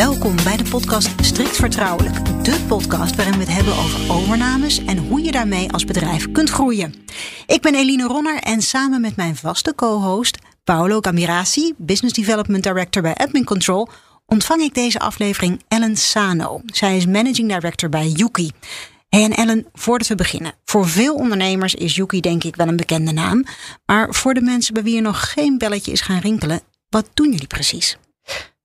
Welkom bij de podcast Strikt Vertrouwelijk. De podcast waarin we het hebben over overnames en hoe je daarmee als bedrijf kunt groeien. Ik ben Eline Ronner en samen met mijn vaste co-host Paolo Camirasi, Business Development Director bij Admin Control, ontvang ik deze aflevering Ellen Sano. Zij is Managing Director bij Yuki. Hey en Ellen, voordat we beginnen. Voor veel ondernemers is Yuki denk ik wel een bekende naam. Maar voor de mensen bij wie er nog geen belletje is gaan rinkelen, wat doen jullie precies?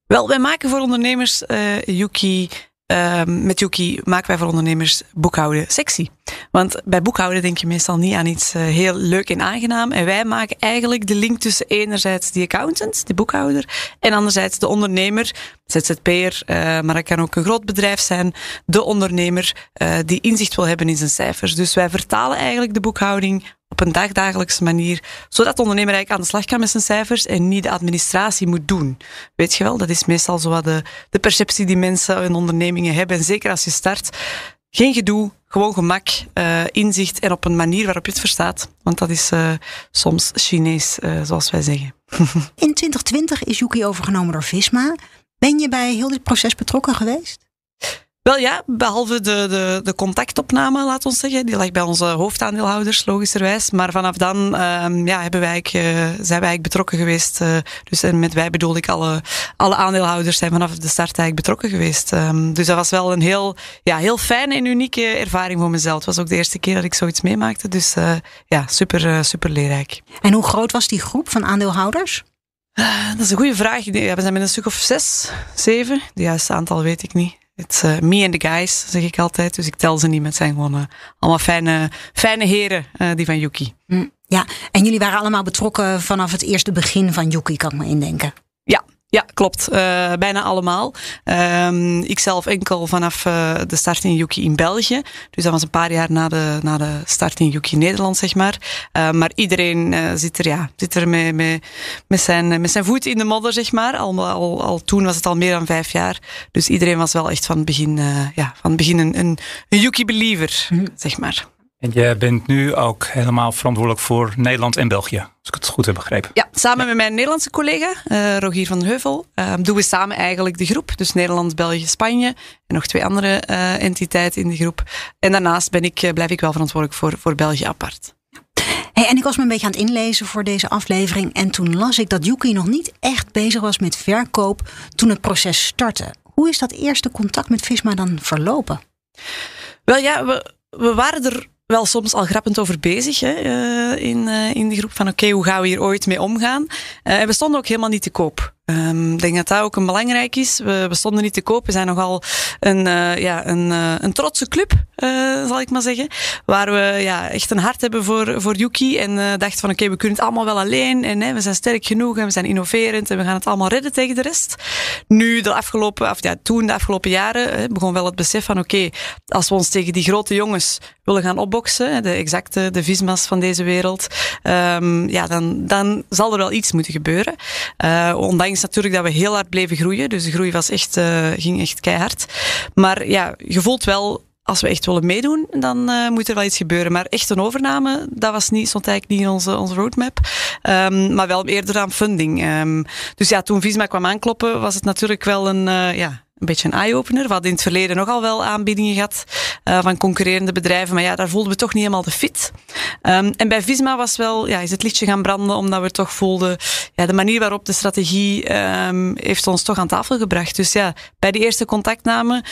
Wel, wij maken voor ondernemers, uh, Yuki, ehm, met Yuki maken wij voor ondernemers boekhouden sexy. Want bij boekhouden denk je meestal niet aan iets eh, heel leuk en aangenaam. En wij maken eigenlijk de link tussen enerzijds die accountant, de boekhouder, en anderzijds de ondernemer, ZZP'er, uh, eh, maar dat kan ook een groot bedrijf zijn, de ondernemer die inzicht wil hebben in zijn cijfers. Dus wij vertalen eigenlijk de boekhouding op een dagdagelijkse manier, zodat de ondernemer eigenlijk aan de slag kan met zijn cijfers en niet de administratie moet doen. Weet je wel, dat is meestal zo wat de, de perceptie die mensen in ondernemingen hebben. En zeker als je start, geen gedoe, gewoon gemak, eh, inzicht en op een manier waarop je het verstaat. Want dat is eh, soms Chinees, eh, zoals wij zeggen. in 2020 is Yuki overgenomen door Visma. Ben je bij heel dit proces betrokken geweest? Wel ja, behalve de, de, de contactopname, laat ons zeggen. Die lag bij onze hoofdaandeelhouders, logischerwijs. Maar vanaf dan ehm, ja, hebben wij, eh, zijn wij eigenlijk betrokken geweest. Eh, dus met wij bedoel ik alle, alle aandeelhouders zijn vanaf de start eigenlijk betrokken geweest. Ehm, dus dat was wel een heel, ja, heel fijne en unieke ervaring voor mezelf. Het was ook de eerste keer dat ik zoiets meemaakte. Dus eh, ja, super, super leerrijk. En hoe groot was die groep van aandeelhouders? Dat is een goede vraag. We zijn met een stuk of zes, zeven. Het juiste aantal weet ik niet. It's uh, me and the guys, zeg ik altijd. Dus ik tel ze niet, met het zijn gewoon uh, allemaal fijne, fijne heren, uh, die van Yuki. Mm, ja, en jullie waren allemaal betrokken vanaf het eerste begin van Yuki, kan ik me indenken. Ja, klopt. Eh, bijna allemaal. Um, ehm, ikzelf enkel vanaf eh, de start in Yuki in België. Dus dat was een paar jaar na de, na de start in Yuki Nederland, zeg maar. Eh, maar iedereen zit er, ja, zit er mee, mee, met, zijn, met zijn voet in de modder, zeg maar. Al, al, al toen was het al meer dan vijf jaar. Dus iedereen was wel echt van het begin, ja, van het begin een, een, Yuki-believer, mhm. zeg maar. En jij bent nu ook helemaal verantwoordelijk voor Nederland en België, als ik het goed heb begrepen. Ja, samen met mijn Nederlandse collega eh, Rogier van Heuvel ehm, doen we samen eigenlijk de groep. Dus Nederland, België, Spanje en nog twee andere eh, entiteiten in de groep. En daarnaast ben ik, eh, blijf ik wel verantwoordelijk voor, voor België apart. Hey, en ik was me een beetje aan het inlezen voor deze aflevering. En toen las ik dat Yuki nog niet echt bezig was met verkoop toen het proces startte. Hoe is dat eerste contact met Visma dan verlopen? Wel ja, we, we waren er wel soms al grappend over bezig hè, eh, in, eh, in de groep van oké, hoe gaan we hier ooit mee omgaan? Eh, en we stonden ook helemaal niet te koop. Ehm, ik denk dat dat ook een belangrijk is. We, we, stonden niet te koop. We zijn nogal een, eh, ja, een, eh, een trotse club, eh, zal ik maar zeggen. Waar we ja, echt een hart hebben voor, voor Yuki. En dachten van oké, we kunnen het allemaal wel alleen. En hè, we zijn sterk genoeg en we zijn innoverend. En we gaan het allemaal redden tegen de rest. Nu, de afgelopen, af, ja, toen de afgelopen jaren, hè, begon wel het besef van oké, als we ons tegen die grote jongens willen gaan opboksen. de exacte, de visma's van deze wereld. Ehm, ja, dan, dan zal er wel iets moeten gebeuren. ondanks ondanks natuurlijk dat we heel hard bleven groeien. Dus de groei was echt, eh, ging echt keihard. Maar ja, je voelt wel, als we echt willen meedoen, dan eh, moet er wel iets gebeuren. Maar echt een overname, dat was niet, stond eigenlijk niet in onze, onze roadmap. Ehm, maar wel eerder aan funding. Ehm, dus ja, toen Visma kwam aankloppen, was het natuurlijk wel een... Eh, ja, een beetje een eye-opener. We hadden in het verleden nogal wel aanbiedingen gehad eh, van concurrerende bedrijven, maar ja, daar voelden we toch niet helemaal de fit. Ehm, en bij Visma was wel, ja, is het lichtje gaan branden, omdat we toch voelden, ja, de manier waarop de strategie ehm, heeft ons toch aan tafel gebracht. Dus ja, bij die eerste contactname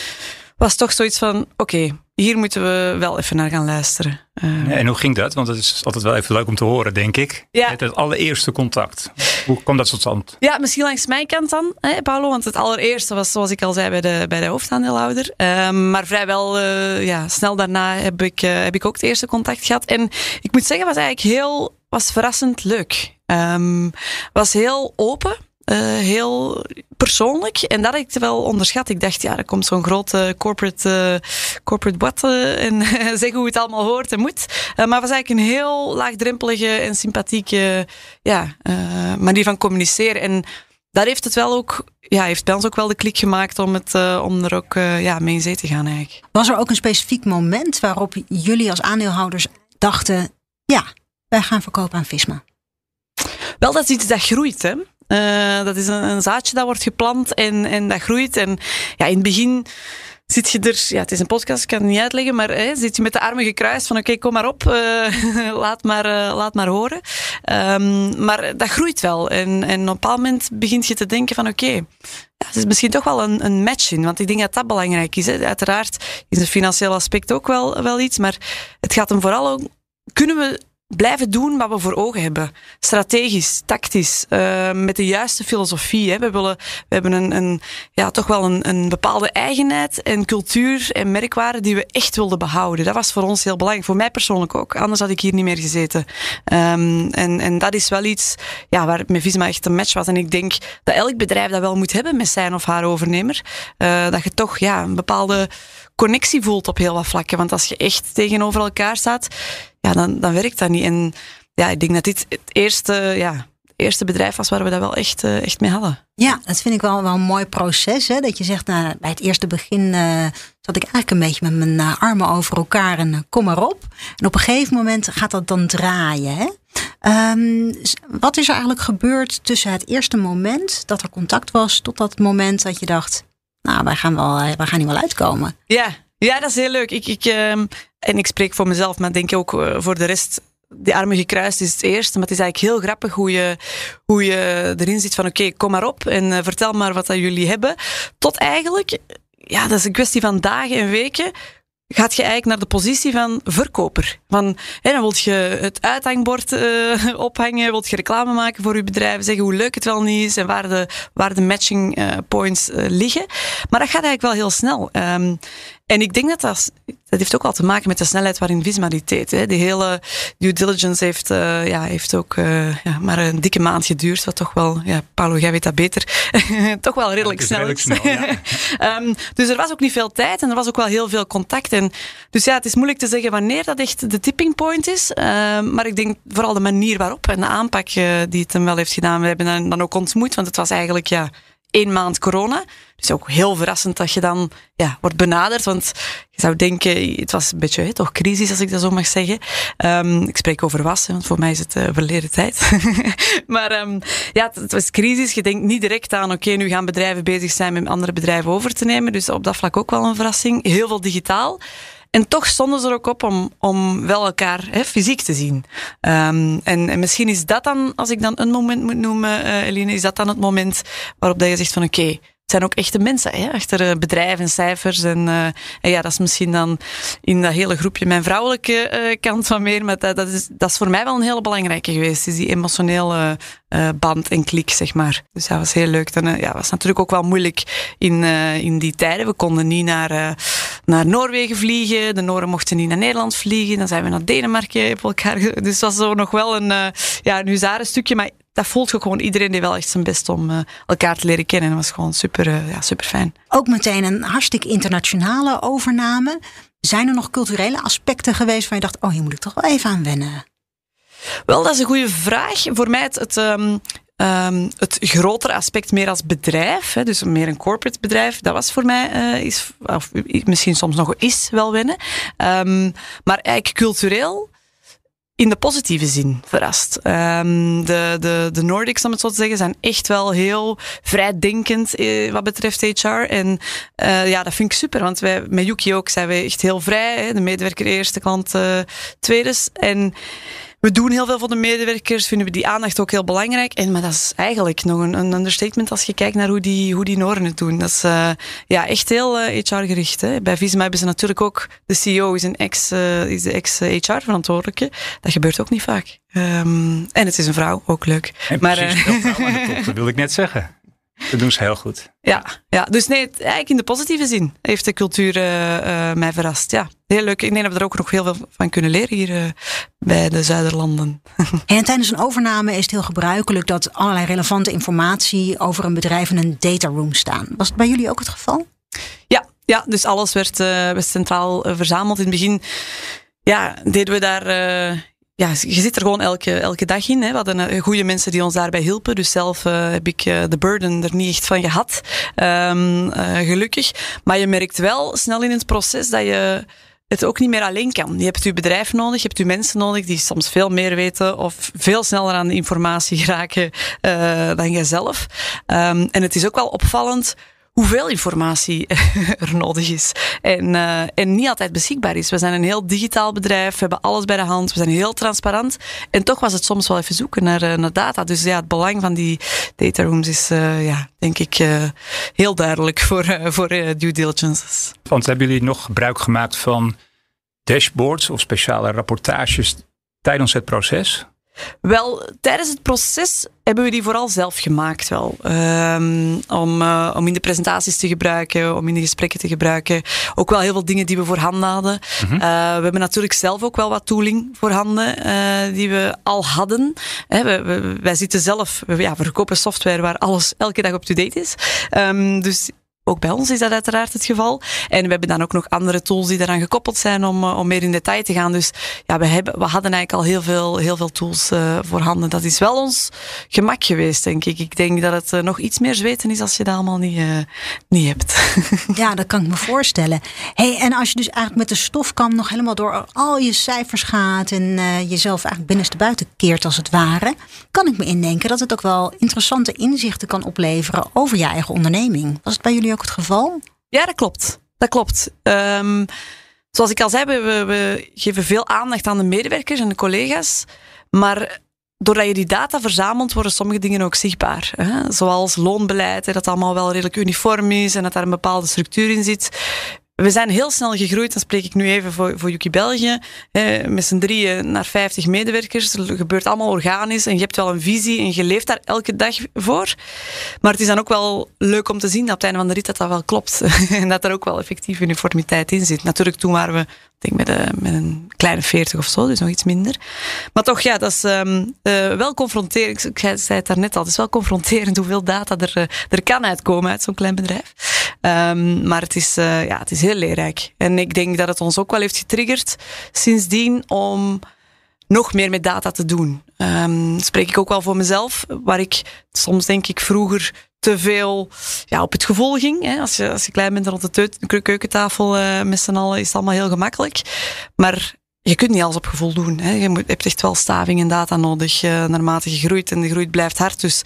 was toch zoiets van, oké, hier moeten we wel even naar gaan luisteren. Eh, en hoe ging dat? Want het is altijd wel even leuk om te horen, denk ik. Ja. Het, het allereerste contact. Hoe kwam dat tot stand? Ja, misschien langs mijn kant dan, hè, Paolo. Want het allereerste was, zoals ik al zei, bij de, bij de hoofdaandeelhouder. Ehm, maar vrijwel eh, ja, snel daarna heb ik, eh, heb ik ook het eerste contact gehad. En ik moet zeggen, was eigenlijk heel was verrassend leuk. Um, was heel open. Eh, heel persoonlijk. En dat ik ik wel onderschat. Ik dacht, ja, er komt zo'n grote corporate, uh, corporate wat en zeggen hoe het allemaal hoort en moet. Eh, maar het was eigenlijk een heel laagdrempelige en sympathieke ja, manier van communiceren. En daar heeft het wel ook, ja, heeft bij ons ook wel de klik gemaakt om, het, om er ook ja, mee in zee te gaan eigenlijk. Was er ook een specifiek moment waarop jullie als aandeelhouders dachten, ja, wij gaan verkopen aan Visma? Wel, dat is iets dat groeit, hè. Eh, dat is een, zaadje dat wordt geplant en, en dat groeit. En ja, in het begin zit je er, ja, het is een podcast, ik kan het niet uitleggen, maar hè, zit je met de armen gekruist van oké, kom maar op, eh, laat, maar, eh, laat maar horen. Ehm, maar dat groeit wel. En, en op een bepaald moment begint je te denken van oké, ja, het is misschien toch wel een, een match want ik denk dat dat belangrijk is. Hè. Uiteraard is het financieel aspect ook wel, wel iets, maar het gaat hem vooral om. kunnen we blijven doen wat we voor ogen hebben. Strategisch, tactisch, eh, met de juiste filosofie. Hè. We, willen, we hebben een, een, ja, toch wel een, een bepaalde eigenheid en cultuur en merkwaarde die we echt wilden behouden. Dat was voor ons heel belangrijk. Voor mij persoonlijk ook. Anders had ik hier niet meer gezeten. Ehm, en, en dat is wel iets ja, waar met Visma echt een match was. En ik denk dat elk bedrijf dat wel moet hebben met zijn of haar overnemer. Eh, dat je toch ja, een bepaalde connectie voelt op heel wat vlakken. Want als je echt tegenover elkaar staat, ja, dan, dan werkt dat niet. En ja, ik denk dat dit het eerste, ja, eerste bedrijf was waar we dat wel echt, eh, echt mee hadden. Ja, dat vind ik wel, wel een mooi proces. Hè? Dat je zegt, nou, bij het eerste begin eh, zat ik eigenlijk een beetje met mijn eh, armen over elkaar en kom maar op. En op een gegeven moment gaat dat dan draaien. Hè? Ehm, wat is er eigenlijk gebeurd tussen het eerste moment dat er contact was tot dat moment dat je dacht, nou, wij gaan, wel, eh, wij gaan hier wel uitkomen. Ja, ja dat is heel leuk. Ik, ik, ehm, en ik spreek voor mezelf, maar denk ook eh, voor de rest. Die armen gekruist is het eerste, maar het is eigenlijk heel grappig hoe je, hoe je erin zit van oké, kom maar op en eh, vertel maar wat dat jullie hebben. Tot eigenlijk, ja, dat is een kwestie van dagen en weken, gaat je eigenlijk naar de positie van verkoper. Van, hè, dan wil je het uithangbord eh, ophangen, wil je reclame maken voor je bedrijf, zeggen hoe leuk het wel niet is en waar de, waar de matching eh, points eh, liggen. Maar dat gaat eigenlijk wel heel snel. Ehm, en ik denk dat dat, dat heeft ook wel te maken met de snelheid waarin Visma dit deed. Hè. Die hele due diligence heeft, eh, ja, heeft ook eh, ja, maar een dikke maand geduurd. Wat toch wel, ja, Paolo, jij weet dat beter, toch wel redelijk snel redelijk Snel, ja. Ehm, dus er was ook niet veel tijd en er was ook wel heel veel contact. En, dus ja, het is moeilijk te zeggen wanneer dat echt de tipping point is. Ehm, maar ik denk vooral de manier waarop en de aanpak eh, die het hem wel heeft gedaan. We hebben hem dan ook ontmoet, want het was eigenlijk... Ja, één maand corona. Dus ook heel verrassend dat je dan ja, wordt benaderd. Want je zou denken, het was een beetje hè, toch crisis, als ik dat zo mag zeggen. Ehm, ik spreek over was, want voor mij is het eh, verleden tijd. maar ehm, ja, het, het, was crisis. Je denkt niet direct aan, oké, nu gaan bedrijven bezig zijn met andere bedrijven over te nemen. Dus op dat vlak ook wel een verrassing. Heel veel digitaal. En toch stonden ze er ook op om, om wel elkaar hè, fysiek te zien. Ehm, en, misschien is dat dan, als ik dan een moment moet noemen, eh, Eline, is dat dan het moment waarop dat je zegt van oké, het zijn ook echte mensen hè, achter eh, bedrijven, cijfers. En, uh, en, ja, dat is misschien dan in dat hele groepje mijn vrouwelijke kant van meer. Maar dat, is, dat is voor mij wel een hele belangrijke geweest. Is die emotionele band en klik, zeg maar. Dus dat was heel leuk. En ja, was natuurlijk ook wel moeilijk in, in die tijden. We konden niet naar naar Noorwegen vliegen. De Noren mochten niet naar Nederland vliegen. Dan zijn we naar Denemarken op elkaar. Dus dat was zo nog wel een, uh, ja, een huzarenstukje. Maar dat voelt gewoon iedereen die wel echt zijn best om eh, elkaar te leren kennen. Dat was gewoon super, eh, ja, super fijn. Ook meteen een hartstikke internationale overname. Zijn er nog culturele aspecten geweest waar je dacht, oh hier moet ik toch wel even aan wennen? Wel, dat is een goede vraag. Voor mij het, het ehm, Ehm, het grotere aspect meer als bedrijf, hè, dus meer een corporate bedrijf, dat was voor mij, eh, is, of misschien soms nog is, wel wennen. Ehm, maar eigenlijk cultureel in de positieve zin verrast. Ehm, de, de, de Nordics, om het zo te zeggen, zijn echt wel heel vrijdenkend eh, wat betreft HR. En eh, ja, dat vind ik super, want wij, met Yuki ook zijn we echt heel vrij. Hè? De medewerker eerste, klant eh, tweede En we doen heel veel voor de medewerkers, vinden we die aandacht ook heel belangrijk. En, maar dat is eigenlijk nog een, een understatement als je kijkt naar hoe die, hoe die Noren het doen. Dat is eh, ja, echt heel HR-gericht. Eh, Bij Visma hebben ze natuurlijk ook, de CEO is, een ex, eh, is de ex-HR-verantwoordelijke. Dat gebeurt ook niet vaak. Ehm, en het is een vrouw, ook leuk. maar, dat, wilde dat wil ik net zeggen. Dat doen ze heel goed. Ja, ja. dus nee, eigenlijk in de positieve zin heeft de cultuur eh, eh, mij verrast. Ja, heel leuk. Ik denk dat we er ook nog heel veel van kunnen leren hier eh, bij de Zuiderlanden. En tijdens een overname is het heel gebruikelijk dat allerlei relevante informatie over een bedrijf in een room staan. Was het bij jullie ook het geval? Ja, ja dus alles werd, werd centraal verzameld. In het begin ja, deden we daar ja, je zit er gewoon elke, elke dag in. Hè. We hadden eh, goede mensen die ons daarbij hielpen. Dus zelf eh, heb ik eh, de burden er niet echt van gehad. Ehm, gelukkig. Maar je merkt wel snel in het proces dat je het ook niet meer alleen kan. Je hebt je bedrijf nodig, je hebt je mensen nodig die soms veel meer weten of veel sneller aan de informatie geraken dan jezelf. Ehm, en het is ook wel opvallend hoeveel informatie er nodig is. En, eh, en niet altijd beschikbaar is. We zijn een heel digitaal bedrijf, we hebben alles bij de hand, we zijn heel transparant. En toch was het soms wel even zoeken naar, eh, naar data. Dus ja, het belang van die data rooms is, eh, ja, denk ik, heel duidelijk voor, voor due diligence. Want hebben jullie nog gebruik gemaakt van dashboards of speciale rapportages tijdens het proces? Wel, tijdens het proces hebben we die vooral zelf gemaakt wel. Ehm, om, eh, om in de presentaties te gebruiken, om in de gesprekken te gebruiken. Ook wel heel veel dingen die we handen hadden. Mhm. Eh, we hebben natuurlijk zelf ook wel wat tooling voorhanden uh, eh, die we al hadden. Hè, wij zitten zelf, we, ja, verkopen software waar alles elke dag up-to-date is. Ehm, dus ook bij ons is dat uiteraard het geval. En we hebben dan ook nog andere tools die daaraan gekoppeld zijn om, eh, om meer in detail te gaan. Dus ja, we, hebben, we hadden eigenlijk al heel veel, heel veel tools uh, voorhanden. Dat is wel ons gemak geweest, denk ik. Ik denk dat het eh, nog iets meer zweten is als je dat allemaal niet, niet hebt. Ja, dat kan ik me voorstellen. Hey, en als je dus eigenlijk met de stofkam nog helemaal door al je cijfers gaat en jezelf eigenlijk binnenstebuiten keert als het ware, kan ik me indenken dat het ook wel interessante inzichten kan opleveren over je eigen onderneming. Was het bij jullie ook het geval? Ja, dat klopt. Dat klopt. Ehm, zoals ik al zei, we, we, geven veel aandacht aan de medewerkers en de collega's. Maar doordat je die data verzamelt, worden sommige dingen ook zichtbaar. Hè? Zoals loonbeleid, dat allemaal wel redelijk uniform is en dat daar een bepaalde structuur in zit we zijn heel snel gegroeid, dat spreek ik nu even voor, voor Yuki België, eh, met z'n drieën naar 50 medewerkers. Er gebeurt allemaal organisch en je hebt wel een visie en je leeft daar elke dag voor. Maar het is dan ook wel leuk om te zien dat op het einde van de rit dat dat wel klopt. en dat er ook wel effectief uniformiteit in zit. Natuurlijk, toen waren we denk met, een, met een kleine 40 of zo, dus nog iets minder. Maar toch, ja, dat is ehm, eh, wel confronterend. Ik zei, het daarnet al, het is wel confronterend hoeveel data er, eh, er kan uitkomen uit zo'n klein bedrijf. Ehm, maar het is, eh, ja, het is heel leerrijk. En ik denk dat het ons ook wel heeft getriggerd sindsdien om nog meer met data te doen. Um, spreek ik ook wel voor mezelf, waar ik soms denk ik vroeger te veel ja, op het gevoel ging. Hè. Als, je, als je klein bent rond de keukentafel eh, met z'n allen is het allemaal heel gemakkelijk. Maar je kunt niet alles op gevoel doen. Hè. Je hebt echt wel staving en data nodig uh, naarmate je groeit. En de groei blijft hard. Dus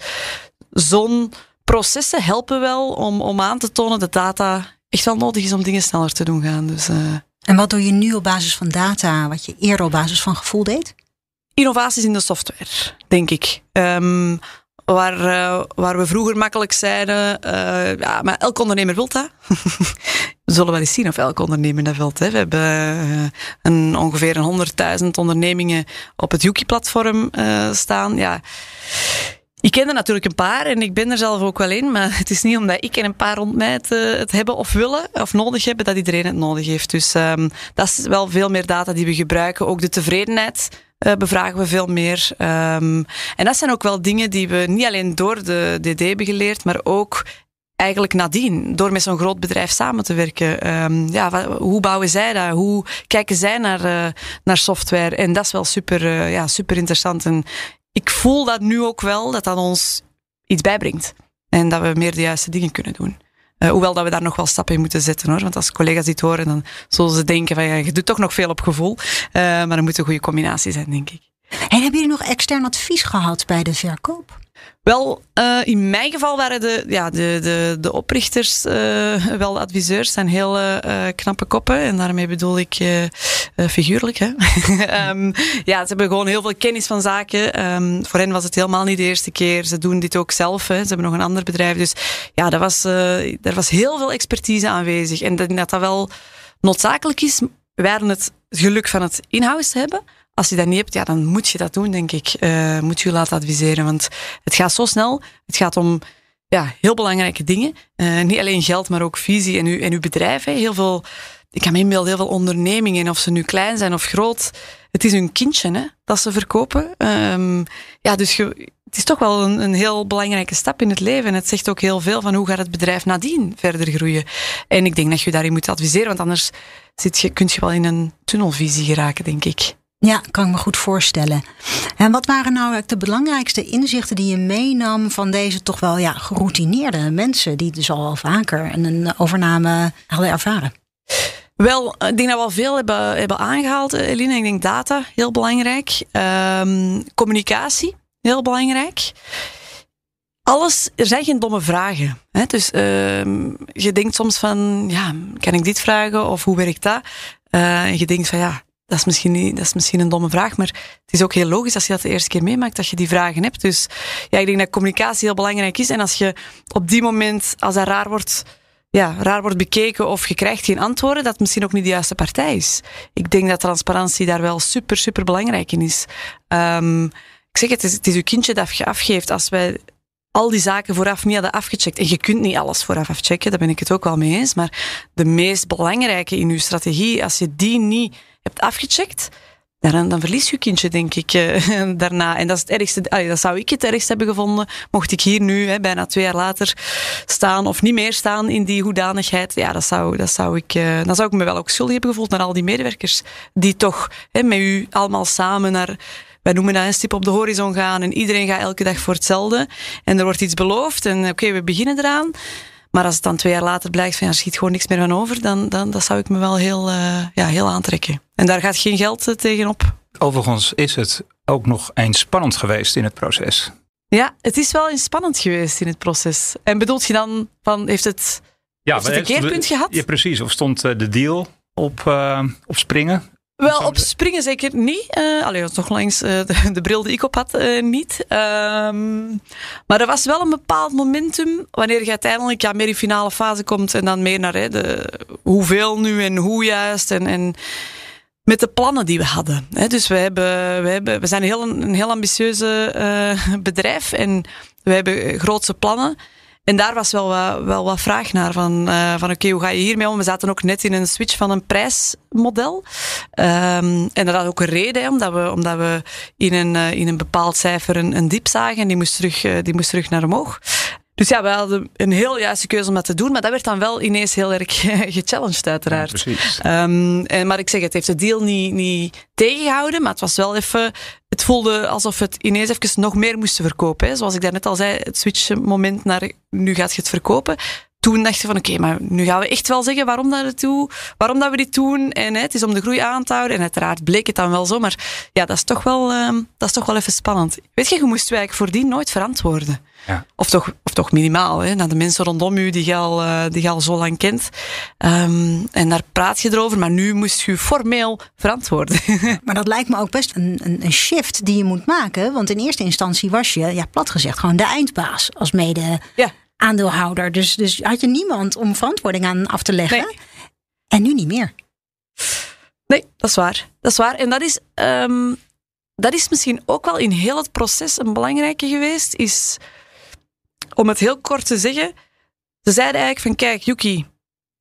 zon, processen helpen wel om, om aan te tonen dat data echt wel nodig is om dingen sneller te doen gaan. Dus, eh. en wat doe je nu op basis van data, wat je eerder op basis van gevoel deed? Innovaties in de software, denk ik. Ehm, waar, eh, waar we vroeger makkelijk zeiden, eh, ja, maar elk ondernemer wil dat. we zullen wel eens zien of elk ondernemer dat wil. We hebben een, ongeveer 100.000 ondernemingen op het Yuki-platform staan. Ja ik ken er natuurlijk een paar en ik ben er zelf ook wel in. Maar het is niet omdat ik en een paar rond mij het, hebben of willen of nodig hebben, dat iedereen het nodig heeft. Dus ehm, dat is wel veel meer data die we gebruiken. Ook de tevredenheid eh, bevragen we veel meer. Ehm, en dat zijn ook wel dingen die we niet alleen door de DD hebben geleerd, maar ook eigenlijk nadien, door met zo'n groot bedrijf samen te werken. Ehm, ja, hoe bouwen zij dat? Hoe kijken zij naar, eh, naar software? En dat is wel super, eh, ja, super interessant. En ik voel dat nu ook wel, dat dat ons iets bijbrengt. En dat we meer de juiste dingen kunnen doen. Eh, hoewel dat we daar nog wel stappen in moeten zetten hoor. Want als collega's dit horen, dan zullen ze denken van ja, je doet toch nog veel op gevoel. Eh, maar dat moet een goede combinatie zijn, denk ik. En hebben jullie nog extern advies gehad bij de verkoop? Wel, eh, in mijn geval waren de, ja, de, de, de oprichters, eh, wel de adviseurs, zijn heel eh, knappe koppen. En daarmee bedoel ik figuurlijk. Hè? Ehm, ja, ze hebben gewoon heel veel kennis van zaken. Ehm, voor hen was het helemaal niet de eerste keer. Ze doen dit ook zelf. Hè. Ze hebben nog een ander bedrijf. Dus ja, daar was, was heel veel expertise aanwezig. En dat dat, dat wel noodzakelijk is. Wij hadden het geluk van het in-house hebben als je dat niet hebt, ja, dan moet je dat doen, denk ik. Eh, moet je laten adviseren, want het gaat zo snel. Het gaat om ja, heel belangrijke dingen. Eh, niet alleen geld, maar ook visie en uw, en uw bedrijf. Hè. Heel veel, ik kan me inbeelden, heel veel ondernemingen, of ze nu klein zijn of groot. Het is hun kindje hè, dat ze verkopen. Ehm, ja, dus je, het is toch wel een, een, heel belangrijke stap in het leven. En het zegt ook heel veel van hoe gaat het bedrijf nadien verder groeien. En ik denk dat je daarin moet adviseren, want anders zit je, kun je wel in een tunnelvisie geraken, denk ik. Ja, kan ik me goed voorstellen. En wat waren nou eigenlijk de belangrijkste inzichten die je meenam van deze toch wel ja, geroutineerde mensen die dus al vaker een overname hadden ervaren? Wel, ik denk dat we al veel hebben, hebben aangehaald, eh, Eline. Ik denk data, heel belangrijk. Ehm, communicatie, heel belangrijk. Alles, er zijn geen domme vragen. Hè? Dus ehm, je denkt soms van, ja, kan ik dit vragen of hoe werkt dat? Uh, en je denkt van, ja, dat is, misschien niet, dat is misschien een domme vraag, maar het is ook heel logisch als je dat de eerste keer meemaakt, dat je die vragen hebt. Dus ja, ik denk dat communicatie heel belangrijk is. En als je op die moment, als dat raar wordt, ja, raar wordt bekeken of je krijgt geen antwoorden, dat misschien ook niet de juiste partij is. Ik denk dat transparantie daar wel super, super belangrijk in is. Ehm, ik zeg het, het is, het is uw kindje dat je afgeeft. Als wij al die zaken vooraf niet hadden afgecheckt. En je kunt niet alles vooraf afchecken, daar ben ik het ook wel mee eens. Maar de meest belangrijke in uw strategie, als je die niet hebt afgecheckt, dan, dan verlies je kindje, denk ik, eh, daarna. En dat is het ergste. dat zou ik het ergste hebben gevonden, mocht ik hier nu, hè, bijna twee jaar later, staan of niet meer staan in die hoedanigheid. Ja, dat zou, dat zou ik, eh, dan zou ik me wel ook schuldig hebben gevoeld naar al die medewerkers die toch hè, met u allemaal samen naar wij noemen dat een stip op de horizon gaan en iedereen gaat elke dag voor hetzelfde. En er wordt iets beloofd en oké, we beginnen eraan. Maar als het dan twee jaar later blijkt van ja, er schiet gewoon niks meer van over, dan, dan dat zou ik me wel heel, eh, ja, heel aantrekken. En daar gaat geen geld eh, tegenop. Overigens is het ook nog eens spannend geweest in het proces. Ja, het is wel eens spannend geweest in het proces. En bedoelt je dan van, heeft het, ja, een keerpunt gehad? Ja, precies. Of stond eh, de deal op, uh, op springen? Wel, op springen zeker niet. Uh, allee, toch langs eh, de, bril die ik op had eh, niet. Ehm, maar er was wel een bepaald momentum wanneer je uiteindelijk ja, meer in finale fase komt en dan meer naar hè, de, hoeveel nu en hoe juist. En, en met de plannen die we hadden. Hè. Dus we, hebben, we, hebben, we zijn heel, een heel ambitieuze bedrijf en we hebben grootse plannen. En daar was wel wat, wel wat vraag naar. Van, eh, van oké, hoe ga je hiermee om? We zaten ook net in een switch van een prijsmodel. Ehm, en dat had ook een reden, omdat we, omdat we in, een, eh, in een bepaald cijfer een, diep zagen. En die moest terug, eh, die moest terug naar omhoog. Dus ja, we hadden een heel juiste keuze om dat te doen, maar dat werd dan wel ineens heel erg gechallenged uiteraard. precies. Ehm, en, maar ik zeg, het heeft de deal niet, niet tegengehouden, maar het was wel even, het voelde alsof het ineens even nog meer moesten verkopen. Hè. Zoals ik daarnet al zei, het switch moment naar nu gaat je het verkopen toen dachten van oké, maar nu gaan we echt wel zeggen waarom dat, het toe, waarom dat we dit doen. En hè, het is om de groei aan te houden. En uiteraard bleek het dan wel zo. Maar ja, dat is toch wel, ehm, dat is toch wel even spannend. Weet je, je moest eigenlijk voordien nooit verantwoorden. Ja. Of, toch, of toch minimaal, hè, naar de mensen rondom u die je al, eh, die je al zo lang kent. Ehm, en daar praat je erover, maar nu moest je formeel verantwoorden. maar dat lijkt me ook best een, een, een, shift die je moet maken. Want in eerste instantie was je, ja, plat gezegd, gewoon de eindbaas als mede. Ja aandeelhouder. Dus, dus had je niemand om verantwoording aan af te leggen. En nu niet meer. Nee, dat is waar. Dat is waar. En dat is, ehm, dat is misschien ook wel in heel het proces een belangrijke geweest. Is, om het heel kort te zeggen, ze zeiden eigenlijk van kijk, Yuki,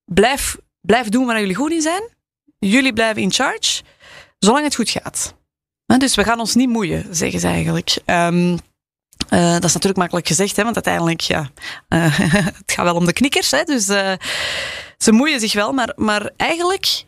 blijf, blijf doen waar jullie goed in zijn. Jullie blijven in charge, zolang het goed gaat. Dus we gaan ons niet moeien, zeggen ze eigenlijk. Ehm, eh, dat is natuurlijk makkelijk gezegd, hè, want uiteindelijk ja, eh, het gaat wel om de knikkers. Hè, dus eh, ze moeien zich wel, maar, maar eigenlijk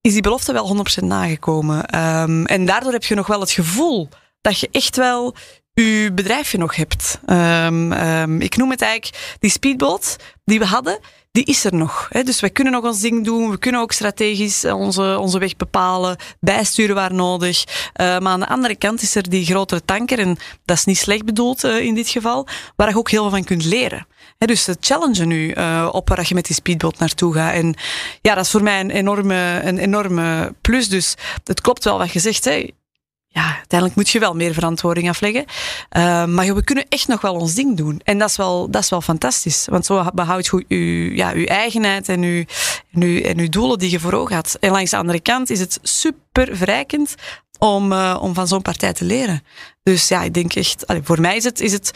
is die belofte wel 100% nagekomen. Ehm, en daardoor heb je nog wel het gevoel dat je echt wel je bedrijfje nog hebt. Ehm, ehm, ik noem het eigenlijk die speedboot die we hadden die is er nog. Hè? Dus wij kunnen nog ons ding doen, we kunnen ook strategisch eh, onze, onze weg bepalen, bijsturen waar nodig. Eh, maar aan de andere kant is er die grotere tanker, en dat is niet slecht bedoeld eh, in dit geval, waar je ook heel veel van kunt leren. Dus het challenge nu op waar je met die speedboot naartoe gaat. En ja, dat is voor mij een enorme, een enorme plus. Dus het klopt wel wat je zegt ja, uiteindelijk moet je wel meer verantwoording afleggen. Eh, maar we kunnen echt nog wel ons ding doen. En dat is wel, dat is wel fantastisch. Want zo behoudt je je ja, eigenheid en uw, en doelen die je voor ogen had. En langs de andere kant is het super verrijkend om, eh, om van zo'n partij te leren. Dus ja, ik denk echt, voor mij is het, is het,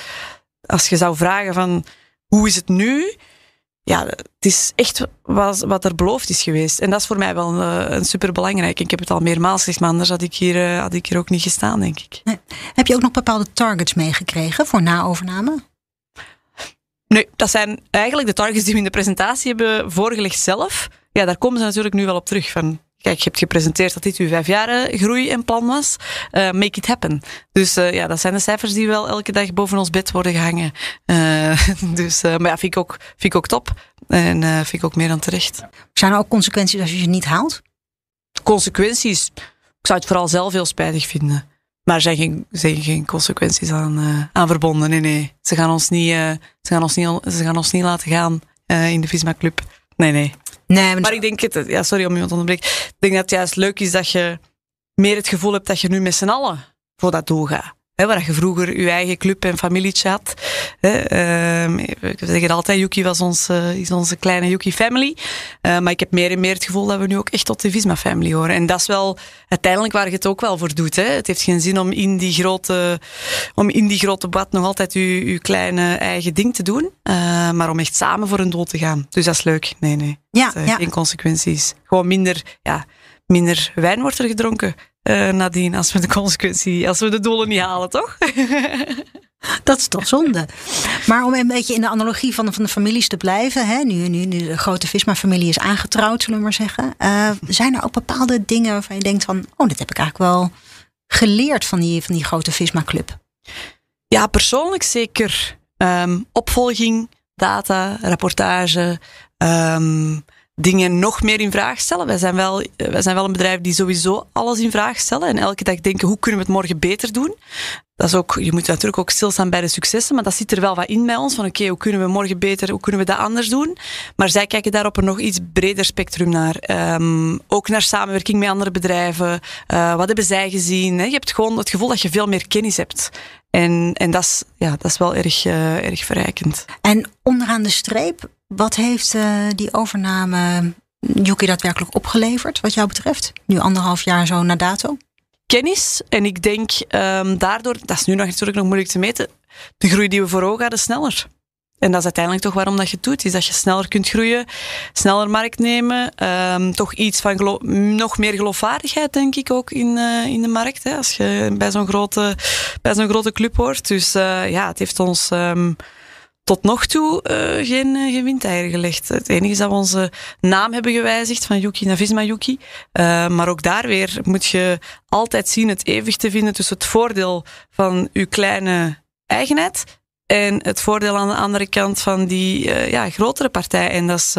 als je zou vragen van hoe is het nu? ja, het is echt wat, wat er beloofd is geweest. En dat is voor mij wel eh, een, een superbelangrijk. Ik heb het al meermaals gezegd, maar anders had ik hier, eh, had ik hier ook niet gestaan, denk ik. Heb je ook nog bepaalde targets meegekregen voor na-overname? Nee, dat zijn eigenlijk de targets die we in de presentatie hebben voorgelegd zelf. Ja, daar komen ze natuurlijk nu wel op terug. Van Kijk, je hebt gepresenteerd dat dit uw vijf jaren groei en plan was. Uh, make it happen. Dus eh, ja, dat zijn de cijfers die wel elke dag boven ons bed worden gehangen. Eh, dus, maar ja, vind ik ook, vind ik ook top. En vind ik ook meer dan terecht. Zijn er ook consequenties als je ze niet haalt? Consequenties? Ik zou het vooral zelf heel spijtig vinden. Maar er zijn geen, zijn geen consequenties aan, aan verbonden. Nee, nee. Ze gaan ons niet, ze gaan ons niet, ze gaan ons niet laten gaan in de Visma Club. Nee, nee. Nee, maar, ik denk, het, ja, sorry om je te onderbreken. Ik denk dat het juist leuk is dat je meer het gevoel hebt dat je nu met z'n allen voor dat doel gaat waar je vroeger je eigen club en familietje had. Hè, ehm, zeggen ik zeg het altijd, Yuki was ons, eh, is onze kleine Yuki family. Eh, maar ik heb meer en meer het gevoel dat we nu ook echt tot de Visma family horen. En dat is wel uiteindelijk waar je het ook wel voor doet. Hè. Het heeft geen zin om in die grote, om in die grote bad nog altijd je, kleine eigen ding te doen. Eh, maar om echt samen voor een doel te gaan. Dus dat is leuk. Nee, nee. ja. Geen consequenties. Gewoon minder, ja, minder wijn wordt er gedronken. Eh, nadien als we de consequentie, als we de doelen niet halen, toch? Dat is toch zonde. Maar om een beetje in de analogie van, van de families te blijven. Hè, nu, nu, nu de grote Visma-familie is aangetrouwd, zullen we maar zeggen. Eh, zijn er ook bepaalde dingen waarvan je denkt van... oh, dat heb ik eigenlijk wel geleerd van die, van die grote Visma-club? Ja, persoonlijk zeker. Ehm, opvolging, data, rapportage. Ehm, dingen nog meer in vraag stellen. Wij zijn, wel, eh, wij zijn wel een bedrijf die sowieso alles in vraag stellen en elke dag denken hoe kunnen we het morgen beter doen. Dat is ook, je moet natuurlijk ook stilstaan bij de successen, maar dat zit er wel wat in bij ons. Van oké, hoe kunnen we morgen beter, hoe kunnen we dat anders doen? Maar zij kijken daar op een nog iets breder spectrum naar. Ehm, ook naar samenwerking met andere bedrijven. Eh, wat hebben zij gezien? Hè? Je hebt gewoon het gevoel dat je veel meer kennis hebt. En, en dat, is, ja, dat is wel erg, eh, erg verrijkend. En onderaan de streep wat heeft eh, die overname Yuki hm, daadwerkelijk opgeleverd, wat jou betreft? Nu anderhalf jaar zo na dato? Kennis. En ik denk ehm, daardoor, dat is nu nog, natuurlijk nog moeilijk te meten, de groei die we voor ogen hadden sneller. En dat is uiteindelijk toch waarom dat je het doet. Is dat je sneller kunt groeien, sneller markt nemen. Ehm, toch iets van nog meer geloofwaardigheid, denk ik, ook in, eh, in de markt. Hè, als je bij zo'n grote, bij zo'n grote club hoort. Dus eh, ja, het heeft ons ehm, tot nog toe eh, geen, uh, gelegd. Het enige is dat we onze naam hebben gewijzigd van Yuki naar Visma Yuki. Eh, maar ook daar weer moet je altijd zien het evig te vinden tussen het voordeel van uw kleine eigenheid en het voordeel aan de andere kant van die ja, grotere partij. En dat, is,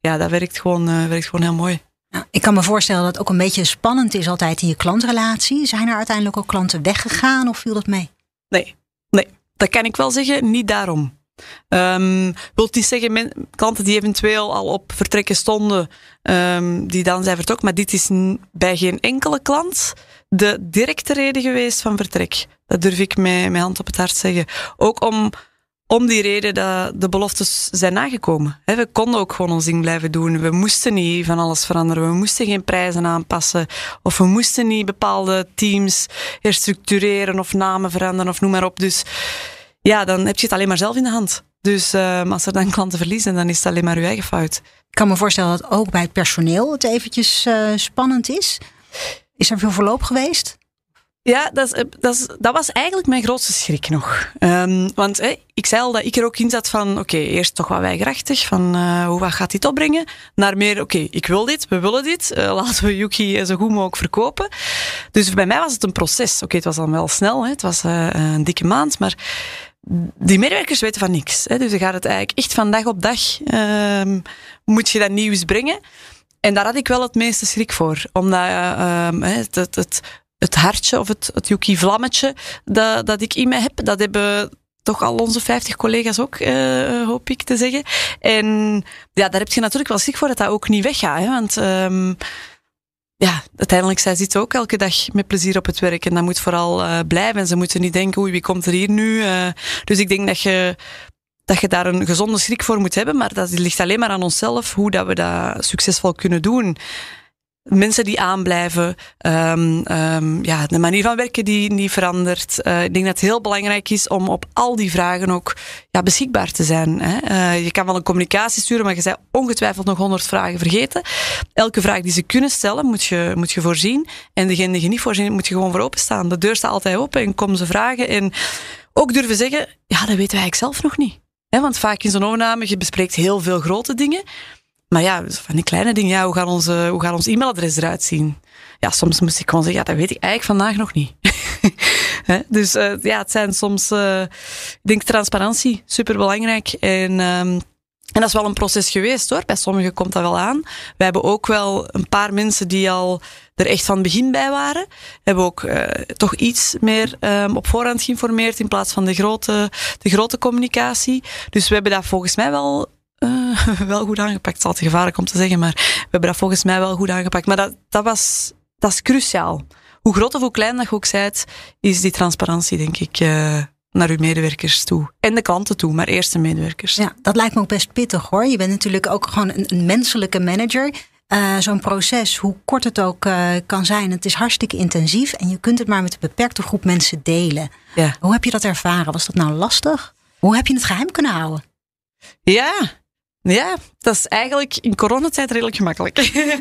ja, dat werkt, gewoon, werkt gewoon heel mooi. Ik kan me voorstellen dat het ook een beetje spannend is altijd in je klantrelatie. Zijn er uiteindelijk ook klanten weggegaan of viel dat mee? Nee, nee. Dat kan ik wel zeggen, niet daarom. Um, wilt niet zeggen klanten die eventueel al op vertrekken stonden, ehm, die dan zijn vertrokken, maar dit is bij geen enkele klant de directe reden geweest van vertrek. Dat durf ik met mijn hand op het hart zeggen. Ook om, om die reden dat de beloftes zijn nagekomen. we konden ook gewoon ons ding blijven doen. We moesten niet van alles veranderen. We moesten geen prijzen aanpassen. Of we moesten niet bepaalde teams herstructureren of namen veranderen of noem maar op. Dus ja, dan heb je het alleen maar zelf in de hand. Dus ehm, als er dan klanten verliezen, dan is het alleen maar uw eigen fout. Ik kan me voorstellen dat ook bij het personeel het eventjes eh, spannend is. Is er veel verloop geweest? Ja, dat, eh, dat, was eigenlijk mijn grootste schrik nog. Ehm, want ik zei al dat ik er ook in zat van, oké, eerst toch wat weigerachtig, van eh, hoe gaat dit opbrengen? Naar meer, oké, ik wil dit, we willen dit, uh, laten we Yuki zo goed mogelijk verkopen. Dus bij mij was het een proces. Oké, het was dan wel snel, hè, het was een dikke maand, maar die medewerkers weten van niks. Hè? Dus dan gaat het eigenlijk echt van dag op dag ehm, moet je dat nieuws brengen. En daar had ik wel het meeste schrik voor. Omdat ehm, het, het, het, het, hartje of het, het vlammetje dat, dat ik in mij heb, dat hebben toch al onze 50 collega's ook, eh, hoop ik te zeggen. En ja, daar heb je natuurlijk wel schrik voor dat dat ook niet weggaat. Want ehm, ja, uiteindelijk, zij zitten ook elke dag met plezier op het werk. En dat moet vooral eh, blijven. En ze moeten niet denken, oei, wie komt er hier nu? Eh, dus ik denk dat je, dat je daar een gezonde schrik voor moet hebben. Maar dat ligt alleen maar aan onszelf, hoe dat we dat succesvol kunnen doen mensen die aanblijven, ehm, ehm, ja, de manier van werken die, die verandert. Eh, ik denk dat het heel belangrijk is om op al die vragen ook ja, beschikbaar te zijn. Hè. Eh, je kan wel een communicatie sturen, maar je bent ongetwijfeld nog honderd vragen vergeten. Elke vraag die ze kunnen stellen, moet je, moet je voorzien. En degene die je niet voorzien, moet je gewoon voor openstaan. De deur staat altijd open en komen ze vragen. En ook durven zeggen, ja, dat weten wij eigenlijk zelf nog niet. want vaak in zo'n overname, je bespreekt heel veel grote dingen. Maar ja, van die kleine dingen, ja, hoe, gaat onze, hoe gaat ons e-mailadres eruit zien? Ja, soms moest ik gewoon zeggen, ja, dat weet ik eigenlijk vandaag nog niet. dus eh, ja, het zijn soms, eh, ik denk transparantie, superbelangrijk. En... Um, en dat is wel een proces geweest hoor. Bij sommigen komt dat wel aan. We hebben ook wel een paar mensen die al er echt van het begin bij waren. Hebben ook eh, toch iets meer ehm, op voorhand geïnformeerd in plaats van de grote, de grote communicatie. Dus we hebben dat volgens mij wel wel goed aangepakt. Het is gevaarlijk om te zeggen, maar we hebben dat volgens mij wel goed aangepakt. Maar dat, dat, was, dat is cruciaal. Hoe groot of hoe klein dat je ook zijt, is die transparantie, denk ik, eh, naar uw medewerkers toe. En de klanten toe, maar eerst de medewerkers. Ja, dat lijkt me ook best pittig hoor. Je bent natuurlijk ook gewoon een, menselijke manager. Eh, zo'n proces, hoe kort het ook eh, kan zijn, het is hartstikke intensief en je kunt het maar met een beperkte groep mensen delen. Ja. Hoe heb je dat ervaren? Was dat nou lastig? Hoe heb je het geheim kunnen houden? Ja, ja, dat is eigenlijk in coronatijd redelijk gemakkelijk.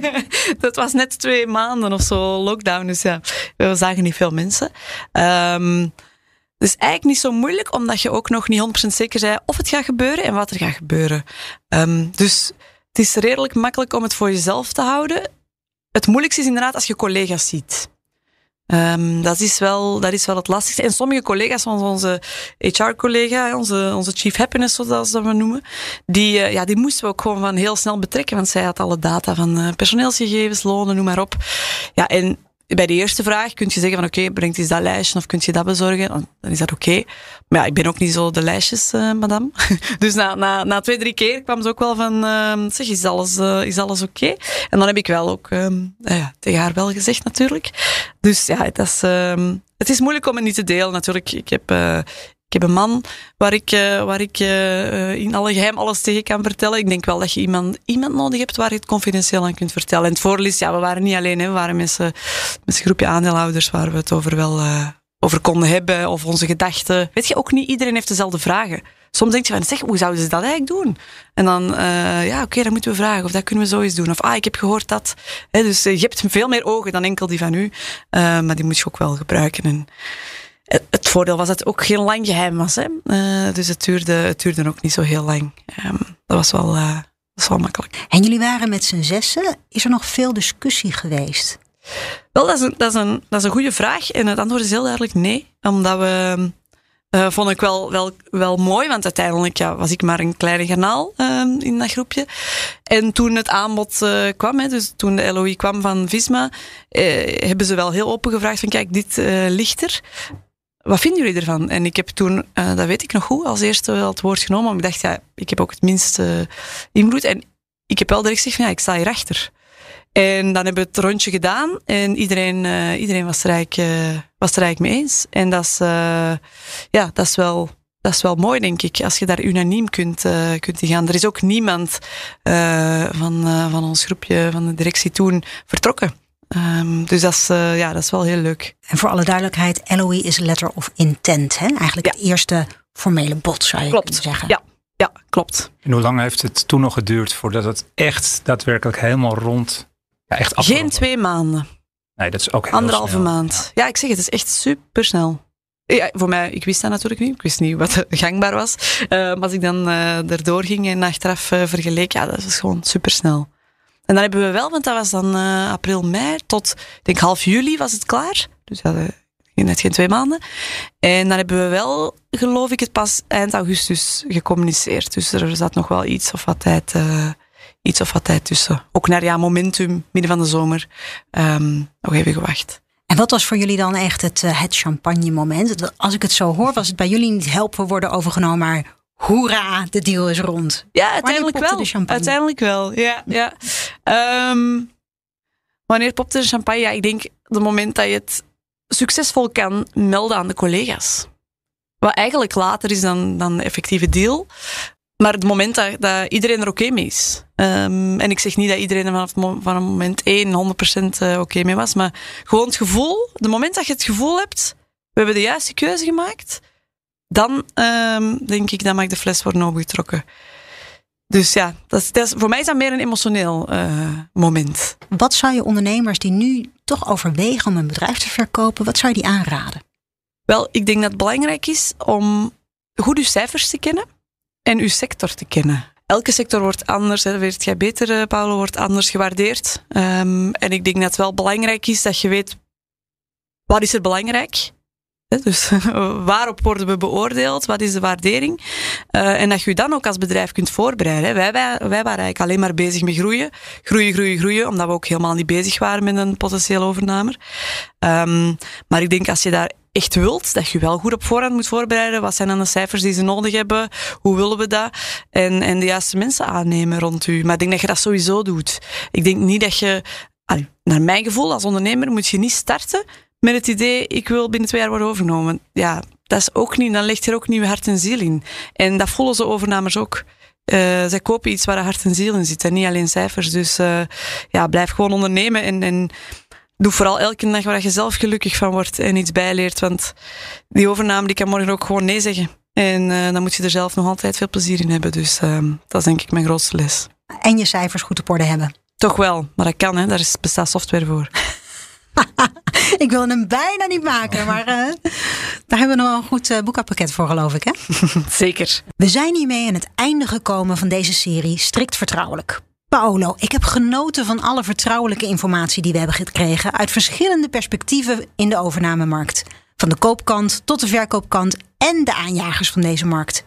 dat was net twee maanden of zo lockdown, dus ja, we zagen niet veel mensen. Um, het is eigenlijk niet zo moeilijk, omdat je ook nog niet 100% zeker bent of het gaat gebeuren en wat er gaat gebeuren. Ehm, dus het is redelijk makkelijk om het voor jezelf te houden. Het moeilijkste is inderdaad als je collega's ziet. Um, dat, is wel, dat is wel het lastigste. En sommige collega's, van onze HR-collega, onze, onze Chief Happiness, zoals dat we noemen, die, eh, ja, die moesten we ook gewoon van heel snel betrekken, want zij had alle data van eh, personeelsgegevens, lonen, noem maar op. Ja, en bij de eerste vraag kun je zeggen van oké, brengt eens dat lijstje of kun je dat bezorgen? Dan is dat oké. Maar ja, ik ben ook niet zo de lijstjes, uh, madame. dus na, na, na, twee, drie keer kwam ze ook wel van ehm, zeg, is alles, eh, is alles oké? En dan heb ik wel ook ehm, nou tegen haar wel gezegd natuurlijk. Dus ja, dat is, ehm, het is moeilijk om het niet te delen natuurlijk. Ik heb, eh, heb een man waar ik, eh, waar ik eh, eh, in alle geheim alles tegen kan vertellen. Ik denk wel dat je iemand, iemand nodig hebt waar je het confidentieel aan kunt vertellen. En het voordeel ja, we waren niet alleen. Hè. We waren met een groepje aandeelhouders waar we het over wel over konden hebben. Of onze gedachten. Weet je, ook niet iedereen heeft dezelfde vragen. Soms denk je van, zeg, hoe zouden ze dat eigenlijk doen? En dan, ja, oké, okay, dan moeten we vragen. Of dat kunnen we zoiets doen. Of, ah, ik heb gehoord dat. dus je hebt veel meer ogen dan enkel die van u. maar die moet je ook wel gebruiken. En het voordeel was dat het ook geen lang geheim was. Hè? Eh, dus het duurde, het duurde ook niet zo heel lang. Ehm, dat, was wel, eh, dat was wel makkelijk. En jullie waren met z'n zessen. Is er nog veel discussie geweest? Wel, dat is een, dat is een, dat is een goede vraag. En het antwoord is heel duidelijk nee. Omdat we, uh, vond ik wel, wel, wel mooi, want uiteindelijk ja, was ik maar een kleine garnaal ehm, in dat groepje. En toen het aanbod kwam, hè, dus toen de LOI kwam van Visma, hebben ze wel heel open gevraagd van kijk, dit uh, ligt er wat vinden jullie ervan? En ik heb toen, eh, dat weet ik nog goed, als eerste wel het woord genomen. Maar ik dacht, ja, ik heb ook het minste eh, invloed. En ik heb wel direct gezegd van, ja, ik sta hierachter. En dan hebben we het rondje gedaan en iedereen, eh, iedereen was, er eigenlijk, was er eigenlijk mee eens. En dat is, ja, dat is wel dat is wel mooi, denk ik, als je daar unaniem kunt, uh, kunt gaan. Er is ook niemand van, van ons groepje, van de directie toen, vertrokken. Ehm, dus dat is, eh, ja, dat is wel heel leuk. En voor alle duidelijkheid, LOE is letter of intent. Hè? Eigenlijk de het eerste formele bod, zou je kunnen zeggen. Ja. ja, klopt. En hoe lang heeft het toen nog geduurd voordat het echt daadwerkelijk helemaal rond... Ja, echt Geen twee maanden. Nee, dat is ook heel Anderhalve maand. Ja. ik zeg het, is echt super snel. Ja, voor mij, ik wist dat natuurlijk niet. Ik wist niet wat gangbaar was. Eh, maar als ik dan eh, erdoor ging en achteraf uh, vergeleek, ja, dat is gewoon super snel. En dan hebben we wel, want dat was dan eh, april, mei, tot ik denk half juli was het klaar. Dus we hadden net geen twee maanden. En dan hebben we wel, geloof ik, het pas eind augustus gecommuniceerd. Dus er zat nog wel iets of wat tijd, eh, iets of wat tijd tussen. Ook naar ja, momentum, midden van de zomer, um, nog even gewacht. En wat was voor jullie dan echt het, eh, het champagne moment? Als ik het zo hoor, was het bij jullie niet helpen worden overgenomen, maar hoera, de deal is rond. Ja, uiteindelijk wel. Uiteindelijk wel, ja. ja. Ehm, wanneer popte de champagne? Ja, ik denk het moment dat je het succesvol kan melden aan de collega's. Wat eigenlijk later is dan, dan de effectieve deal. Maar het moment dat, dat iedereen er oké mee is. Ehm, en ik zeg niet dat iedereen er vanaf van moment 1 100% eh, oké mee was. Maar gewoon het gevoel. Het moment dat je het gevoel hebt, we hebben de juiste keuze gemaakt dan ehm, denk ik, dan mag de fles worden opgetrokken. Dus ja, dat is, voor mij is dat meer een emotioneel eh, moment. Wat zou je ondernemers die nu toch overwegen om een bedrijf te verkopen, wat zou je die aanraden? Wel, ik denk dat het belangrijk is om goed uw cijfers te kennen en uw sector te kennen. Elke sector wordt anders, hè. Weet jij beter, eh, Paolo, wordt anders gewaardeerd. Ehm, en ik denk dat het wel belangrijk is dat je weet wat is er belangrijk dus waarop worden we beoordeeld? Wat is de waardering? Eh, en dat je je dan ook als bedrijf kunt voorbereiden. Wij, wij, wij, waren eigenlijk alleen maar bezig met groeien. Groeien, groeien, groeien. Omdat we ook helemaal niet bezig waren met een potentiële overnamer. Ehm, maar ik denk als je daar echt wilt, dat je wel goed op voorhand moet voorbereiden. Wat zijn dan de cijfers die ze nodig hebben? Hoe willen we dat? En, en de juiste mensen aannemen rond u. Maar ik denk dat je dat sowieso doet. Ik denk niet dat je naar mijn gevoel als ondernemer moet je niet starten met het idee, ik wil binnen twee jaar worden overgenomen. Ja, dat is ook niet, dan ligt er ook nieuw hart en ziel in. En dat voelen ze overnamers ook. Eh, ze kopen iets waar hart en ziel in zit en niet alleen cijfers. Dus eh, ja, blijf gewoon ondernemen en, en doe vooral elke dag waar je zelf gelukkig van wordt en iets bijleert. Want die overname die kan morgen ook gewoon nee zeggen. En eh, dan moet je er zelf nog altijd veel plezier in hebben. Dus dat is denk ik mijn grootste les. En je cijfers goed op orde hebben. Toch wel, maar dat kan, hè? daar bestaat software voor. ik wil hem bijna niet maken, maar uh, daar hebben we nog wel een goed uh, voor, geloof ik. Hè? Zeker. We zijn hiermee aan het einde gekomen van deze serie Strikt Vertrouwelijk. Paolo, ik heb genoten van alle vertrouwelijke informatie die we hebben gekregen uit verschillende perspectieven in de overnamemarkt. Van de koopkant tot de verkoopkant en de aanjagers van deze markt.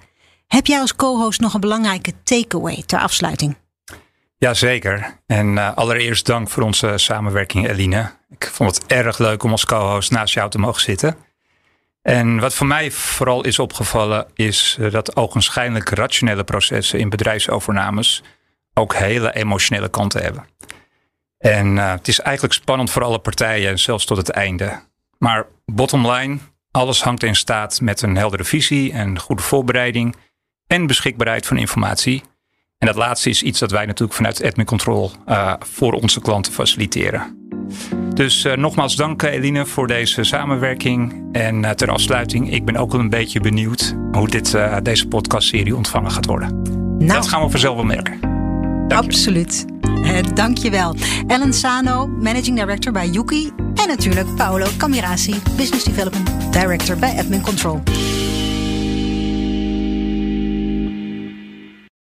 Heb jij als co-host nog een belangrijke takeaway ter afsluiting? Jazeker. En eh, allereerst dank voor onze samenwerking, Eline. Ik vond het erg leuk om als co-host naast jou te mogen zitten. En wat voor mij vooral is opgevallen, is eh, dat ogenschijnlijk rationele processen in bedrijfsovernames ook hele emotionele kanten hebben. En eh, het is eigenlijk spannend voor alle partijen, en zelfs tot het einde. Maar bottom line, alles hangt in staat met een heldere visie en goede voorbereiding en beschikbaarheid van informatie. En dat laatste is iets dat wij natuurlijk vanuit Admin Control eh, voor onze klanten faciliteren. Dus eh, nogmaals dank eh, Eline voor deze samenwerking. En eh, ter afsluiting, ik ben ook wel een beetje benieuwd hoe dit, uh, deze podcastserie ontvangen gaat worden. Nou. Dat gaan we vanzelf wel merken. Dank absoluut. Je. dankjewel. Ellen Sano, Managing Director bij Yuki. En natuurlijk Paolo Camirasi, Business Development Director bij Admin Control.